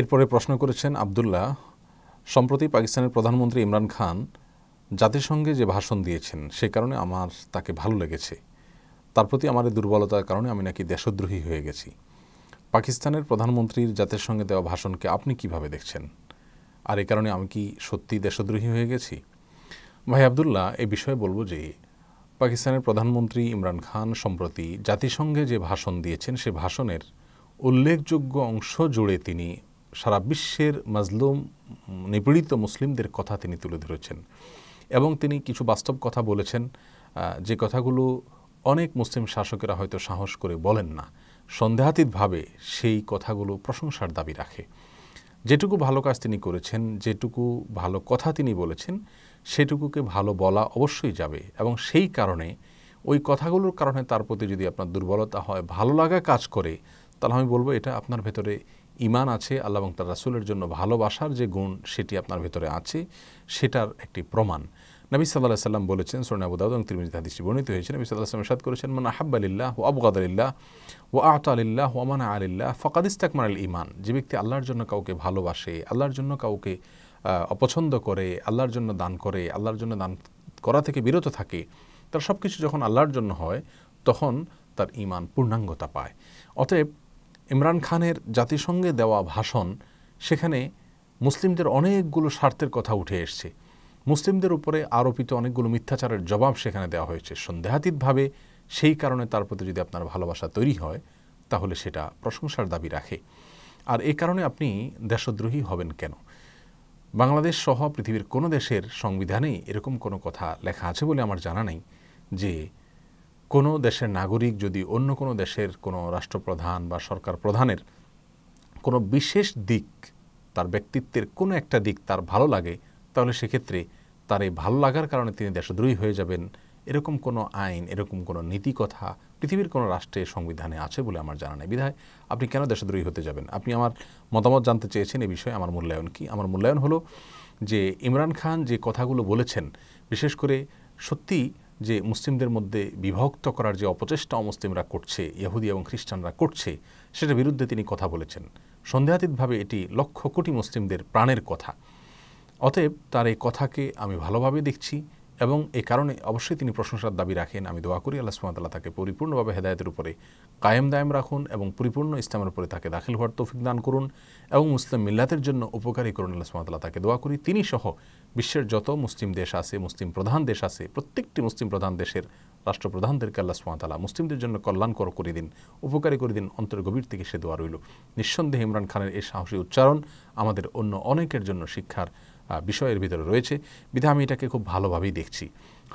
এরপরে প্রশ্ন করেছেন আবদুল্লাহ সম্প্রতি পাকিস্তানের প্রধানমন্ত্রী ইমরান খান জাতিসংঘে যে ভাষণ দিয়েছেন সে কারণে আমার তাকে ভালো লেগেছে তার প্রতি আমার দুর্বলতার কারণে আমি নাকি দেশদ্রোহী হয়ে গেছি পাকিস্তানের প্রধানমন্ত্রীর সঙ্গে দেওয়া ভাষণকে আপনি কিভাবে দেখছেন আর এ কারণে আমি কি সত্যি দেশদ্রোহী হয়ে গেছি ভাই আবদুল্লাহ এ বিষয়ে বলবো যে পাকিস্তানের প্রধানমন্ত্রী ইমরান খান সম্প্রতি জাতিসংঘে যে ভাষণ দিয়েছেন সে ভাষণের উল্লেখযোগ্য অংশ জুড়ে তিনি সারা বিশ্বের মাজলুম নিপীড়িত মুসলিমদের কথা তিনি তুলে ধরেছেন এবং তিনি কিছু বাস্তব কথা বলেছেন যে কথাগুলো অনেক মুসলিম শাসকেরা হয়তো সাহস করে বলেন না সন্দেহাতীতভাবে সেই কথাগুলো প্রশংসার দাবি রাখে যেটুকু ভালো কাজ তিনি করেছেন যেটুকু ভালো কথা তিনি বলেছেন সেটুকুকে ভালো বলা অবশ্যই যাবে এবং সেই কারণে ওই কথাগুলোর কারণে তার প্রতি যদি আপনার দুর্বলতা হয় ভালো লাগা কাজ করে তাহলে আমি বলবো এটা আপনার ভেতরে ইমান আছে আল্লাহ এবং তার রাসুলের জন্য ভালোবাসার যে গুণ সেটি আপনার ভেতরে আছে সেটার একটি প্রমাণ নবী সাল্লাহ সাল্লাম বলেছেন সোনাবুদাউদ এবং তিরমিজি হাদিসটি বর্ণিত হয়েছে নবী সাল্লাহ সাল্লাম সাদ করেছেন মান আহাব্বালিল্লাহ ও আবগাদ আলিল্লাহ ও আহত আলিল্লাহ ওমান আলিল্লাহ ফকাদিস্তাকমান আল ইমান যে ব্যক্তি আল্লাহর জন্য কাউকে ভালোবাসে আল্লাহর জন্য কাউকে অপছন্দ করে আল্লাহর জন্য দান করে আল্লাহর জন্য দান করা থেকে বিরত থাকে তার সব কিছু যখন আল্লাহর জন্য হয় তখন তার ইমান পূর্ণাঙ্গতা পায় অতএব ইমরান খানের জাতিসংঘে দেওয়া ভাষণ সেখানে মুসলিমদের অনেকগুলো স্বার্থের কথা উঠে এসছে মুসলিমদের উপরে আরোপিত অনেকগুলো মিথ্যাচারের জবাব সেখানে দেওয়া হয়েছে সন্দেহাতীতভাবে সেই কারণে তার প্রতি যদি আপনার ভালোবাসা তৈরি হয় তাহলে সেটা প্রশংসার দাবি রাখে আর এ কারণে আপনি দেশদ্রোহী হবেন কেন বাংলাদেশ সহ পৃথিবীর কোনো দেশের সংবিধানেই এরকম কোনো কথা লেখা আছে বলে আমার জানা নেই যে কোনো দেশের নাগরিক যদি অন্য কোনো দেশের কোনো রাষ্ট্রপ্রধান বা সরকার প্রধানের কোনো বিশেষ দিক তার ব্যক্তিত্বের কোনো একটা দিক তার ভালো লাগে তাহলে সেক্ষেত্রে তার এই ভালো লাগার কারণে তিনি দেশদ্রোহী হয়ে যাবেন এরকম কোনো আইন এরকম কোনো নীতি কথা পৃথিবীর কোনো রাষ্ট্রে সংবিধানে আছে বলে আমার জানা নেই বিধায় আপনি কেন দেশদ্রোহী হতে যাবেন আপনি আমার মতামত জানতে চেয়েছেন এ বিষয়ে আমার মূল্যায়ন কি আমার মূল্যায়ন হলো যে ইমরান খান যে কথাগুলো বলেছেন বিশেষ করে সত্যি যে মুসলিমদের মধ্যে বিভক্ত করার যে অপচেষ্টা অমুসলিমরা করছে ইহুদি এবং খ্রিস্টানরা করছে সেটা বিরুদ্ধে তিনি কথা বলেছেন সন্দেহাতীতভাবে এটি লক্ষ কোটি মুসলিমদের প্রাণের কথা অতএব তার এই কথাকে আমি ভালোভাবে দেখছি এবং এ কারণে অবশ্যই তিনি প্রশংসার দাবি রাখেন আমি দোয়া করি আল্লাহ সুমতাল্লাহ তাকে পরিপূর্ণভাবে হেদায়তের উপরে কায়েম দায়েম রাখুন এবং পরিপূর্ণ ইসলামের উপরে তাকে দাখিল হওয়ার তৌফিক দান করুন এবং মুসলিম মিল্লাতের জন্য উপকারী করুন আল্লাহ সুমতাল্লাহ তাকে দোয়া করি তিনি সহ বিশ্বের যত মুসলিম দেশ আছে মুসলিম প্রধান দেশ আছে প্রত্যেকটি মুসলিম প্রধান দেশের রাষ্ট্রপ্রধানদেরকে আল্লাহ সুমাতালা মুসলিমদের জন্য কল্যাণকর করে দিন উপকারী করে দিন অন্তর গভীর থেকে সে দোয়া রইল নিঃসন্দেহে ইমরান খানের এই সাহসী উচ্চারণ আমাদের অন্য অনেকের জন্য শিক্ষার বিষয়ের ভিতরে রয়েছে বিধা আমি এটাকে খুব ভালোভাবেই দেখছি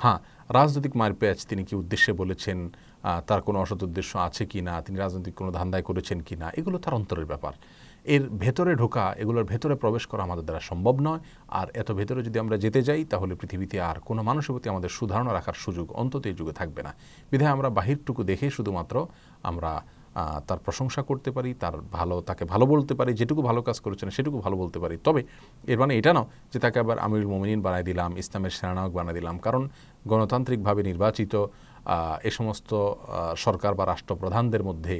হ্যাঁ রাজনৈতিক মারপ্যাচ তিনি কি উদ্দেশ্যে বলেছেন তার কোনো অসৎ উদ্দেশ্য আছে কি না তিনি রাজনৈতিক কোনো ধান্দায় করেছেন কি না এগুলো তার অন্তরের ব্যাপার এর ভেতরে ঢোকা এগুলোর ভেতরে প্রবেশ করা আমাদের দ্বারা সম্ভব নয় আর এত ভেতরে যদি আমরা যেতে যাই তাহলে পৃথিবীতে আর কোনো মানুষের প্রতি আমাদের সুধারণা রাখার সুযোগ অন্তত এই যুগে থাকবে না বিধায় আমরা বাহিরটুকু দেখে শুধুমাত্র আমরা তার প্রশংসা করতে পারি তার ভালো তাকে ভালো বলতে পারি যেটুকু ভালো কাজ করেছেন সেটুকু ভালো বলতে পারি তবে এর মানে এটা নাও যে তাকে আবার আমির মোমিনিন বানাই দিলাম ইসলামের সেনানায়ক বানিয়ে দিলাম কারণ গণতান্ত্রিকভাবে নির্বাচিত এ সমস্ত সরকার বা রাষ্ট্রপ্রধানদের মধ্যে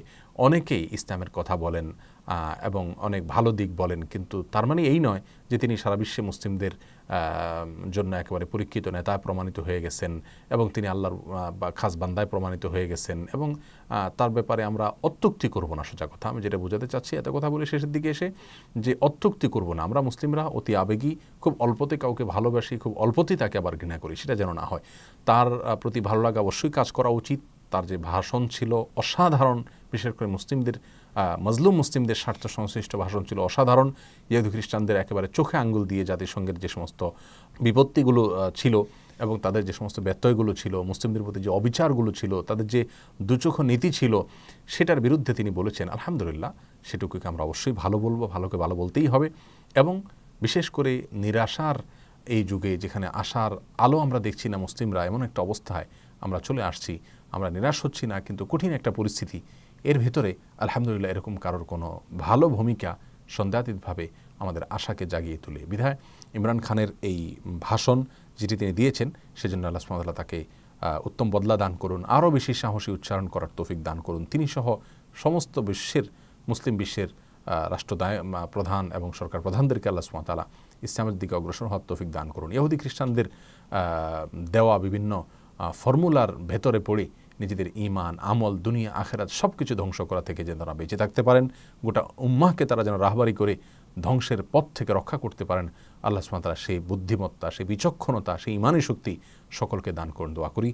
অনেকেই ইসলামের কথা বলেন এবং অনেক ভালো দিক বলেন কিন্তু তার মানে এই নয় যে তিনি সারা বিশ্বে মুসলিমদের জন্য একেবারে পরীক্ষিত নেতায় প্রমাণিত হয়ে গেছেন এবং তিনি আল্লাহর বা খাস বান্দায় প্রমাণিত হয়ে গেছেন এবং তার ব্যাপারে আমরা অত্যুক্তি করব না সোজা কথা আমি যেটা বোঝাতে চাচ্ছি এত কথা বলে শেষের দিকে এসে যে অত্যুক্তি করব না আমরা মুসলিমরা অতি আবেগী খুব অল্পতে কাউকে ভালোবাসি খুব অল্পতেই তাকে আবার ঘৃণা করি সেটা যেন না হয় তার প্রতি ভালো লাগা অবশ্যই কাজ করা উচিত তার যে ভাষণ ছিল অসাধারণ বিশেষ করে মুসলিমদের মজলুম মুসলিমদের স্বার্থ সংশ্লিষ্ট ভাষণ ছিল অসাধারণ ইয়াদু খ্রিস্টানদের একেবারে চোখে আঙ্গুল দিয়ে জাতিসংঘের যে সমস্ত বিপত্তিগুলো ছিল এবং তাদের যে সমস্ত ব্যত্যয়গুলো ছিল মুসলিমদের প্রতি যে অবিচারগুলো ছিল তাদের যে দুচোখ নীতি ছিল সেটার বিরুদ্ধে তিনি বলেছেন আলহামদুলিল্লাহ সেটুকুকে আমরা অবশ্যই ভালো বলবো ভালোকে ভালো বলতেই হবে এবং বিশেষ করে নিরাশার এই যুগে যেখানে আসার আলো আমরা দেখছি না মুসলিমরা এমন একটা অবস্থায় আমরা চলে আসছি আমরা নিরাশ হচ্ছি না কিন্তু কঠিন একটা পরিস্থিতি এর ভেতরে আলহামদুলিল্লাহ এরকম কারোর কোনো ভালো ভূমিকা সন্দেহাতীতভাবে আমাদের আশাকে জাগিয়ে তুলে বিধায় ইমরান খানের এই ভাষণ যেটি তিনি দিয়েছেন সেজন্য আল্লাহ সুমতাল্লাহ তাকে উত্তম বদলা দান করুন আরও বেশি সাহসী উচ্চারণ করার তৌফিক দান করুন তিনি সহ সমস্ত বিশ্বের মুসলিম বিশ্বের রাষ্ট্রদায় প্রধান এবং সরকার প্রধানদেরকে আল্লাহ সুমতালা ইসলামের দিকে অগ্রসর হওয়ার তৌফিক দান করুন ইহুদি খ্রিস্টানদের দেওয়া বিভিন্ন ফর্মুলার ভেতরে পড়ে নিজেদের ইমান আমল দুনিয়া আখেরাত সব কিছু ধ্বংস করা থেকে যেন তারা বেঁচে থাকতে পারেন গোটা উম্মাহকে তারা যেন রাহবারি করে ধ্বংসের পথ থেকে রক্ষা করতে পারেন আল্লাহ সুমাতারা সেই বুদ্ধিমত্তা সেই বিচক্ষণতা সেই ইমানি শক্তি সকলকে দান করুন দোয়া করি